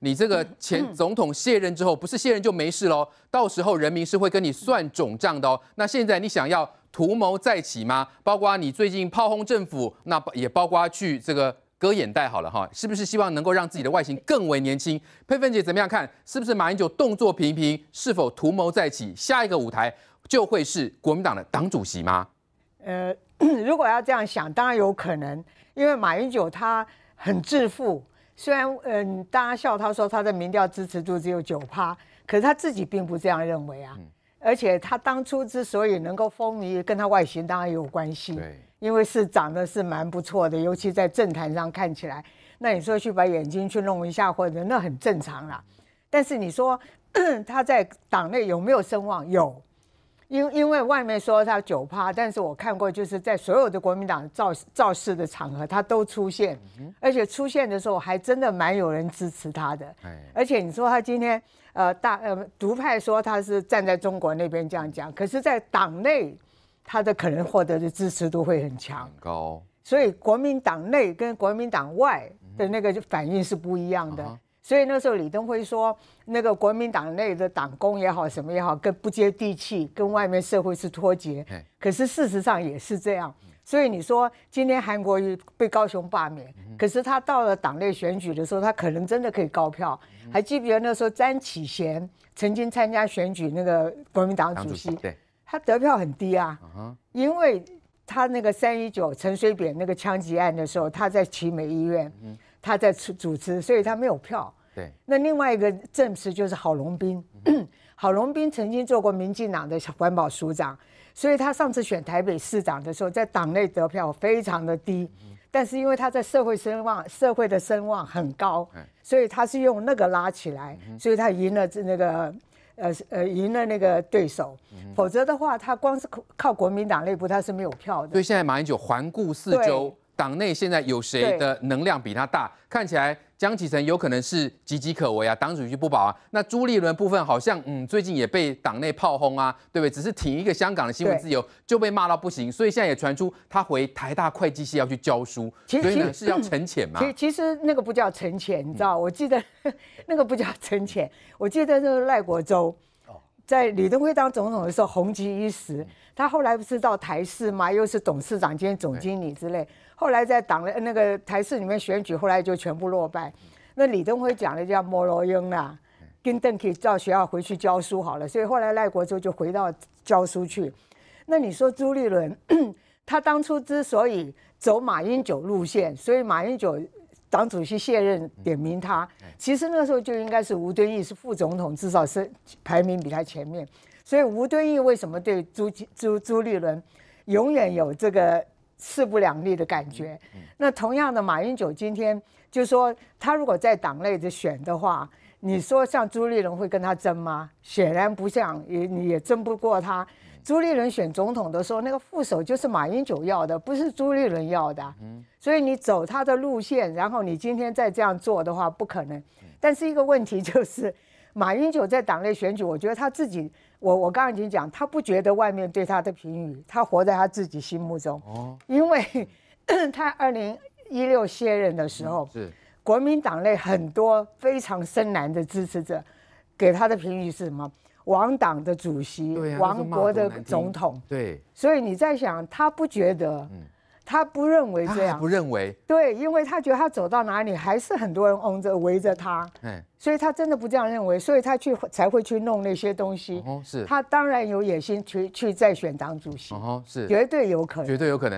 你这个前总统卸任之后，不是卸任就没事喽？到时候人民是会跟你算总账的哦。那现在你想要图谋再起吗？包括你最近炮轰政府，那也包括去这个割眼袋好了哈，是不是？希望能够让自己的外形更为年轻？佩芬姐怎么样看？是不是马英九动作频频，是否图谋再起？下一个舞台就会是国民党的党主席吗？呃，如果要这样想，当然有可能，因为马英九他很自负。虽然嗯，大家笑他说他的民调支持度只有九趴，可是他自己并不这样认为啊。而且他当初之所以能够风靡，跟他外形当然也有关系，因为是长得是蛮不错的，尤其在政坛上看起来，那你说去把眼睛去弄一下或者那很正常啦。但是你说他在党内有没有声望？有。因因为外面说他九趴，但是我看过，就是在所有的国民党造造势的场合，他都出现，而且出现的时候还真的蛮有人支持他的。而且你说他今天呃大呃独派说他是站在中国那边这样讲，可是在党内他的可能获得的支持度会很强，很高。所以国民党内跟国民党外的那个反应是不一样的。所以那时候李登辉说，那个国民党内的党工也好，什么也好，跟不接地气，跟外面社会是脱节。可是事实上也是这样。所以你说今天韩国被高雄罢免，可是他到了党内选举的时候，他可能真的可以高票。还记不记得那时候詹启贤曾经参加选举那个国民党主席？对。他得票很低啊，因为他那个三一九陈水扁那个枪击案的时候，他在奇美医院，他在主持，所以他没有票。那另外一个证词就是郝龙斌，郝龙斌曾经做过民进党的环保署长，所以他上次选台北市长的时候，在党内得票非常的低，但是因为他在社会声望，社会的声望很高，所以他是用那个拉起来，所以他赢了这那个，呃呃，赢了那个对手，否则的话，他光是靠国民党内部他是没有票的。所以现在马英九环顾四周。党内现在有谁的能量比他大？看起来江启臣有可能是岌岌可危啊，党主席不保啊。那朱立伦部分好像，嗯，最近也被党内炮轰啊，对不对？只是挺一个香港的新闻自由就被骂到不行，所以现在也传出他回台大会计系要去教书，所以呢是要沉潜吗？其其实那个不叫沉潜，你知道？我记得 那个不叫沉潜，我记得是赖国洲。在李登辉当总统的时候红极一时，他后来不是到台视吗？又是董事长兼总经理之类。后来在党那个台视里面选举，后来就全部落败。那李登辉讲了叫莫罗英啦，跟邓以到学校回去教书好了。所以后来赖国洲就回到教书去。那你说朱立伦，他当初之所以走马英九路线，所以马英九。党主席卸任点名他，其实那时候就应该是吴敦义是副总统，至少是排名比他前面。所以吴敦义为什么对朱朱朱立伦永远有这个势不两立的感觉？那同样的，马英九今天就说，他如果在党内的选的话，你说像朱立伦会跟他争吗？显然不像，也你也争不过他。朱立伦选总统的时候，那个副手就是马英九要的，不是朱立伦要的。嗯，所以你走他的路线，然后你今天再这样做的话，不可能。但是一个问题就是，马英九在党内选举，我觉得他自己，我我刚刚已经讲，他不觉得外面对他的评语，他活在他自己心目中。哦，因为他二零一六卸任的时候，是国民党内很多非常深蓝的支持者给他的评语是什么？王党的主席，王国的总统，对，所以你在想，他不觉得，他不认为这样，不认为，对，因为他觉得他走到哪里还是很多人拥着围着他，嗯、所以他真的不这样认为，所以他去才会去弄那些东西，哦，是，他当然有野心去去再选党主席，哦，是，绝对有可能，绝对有可能。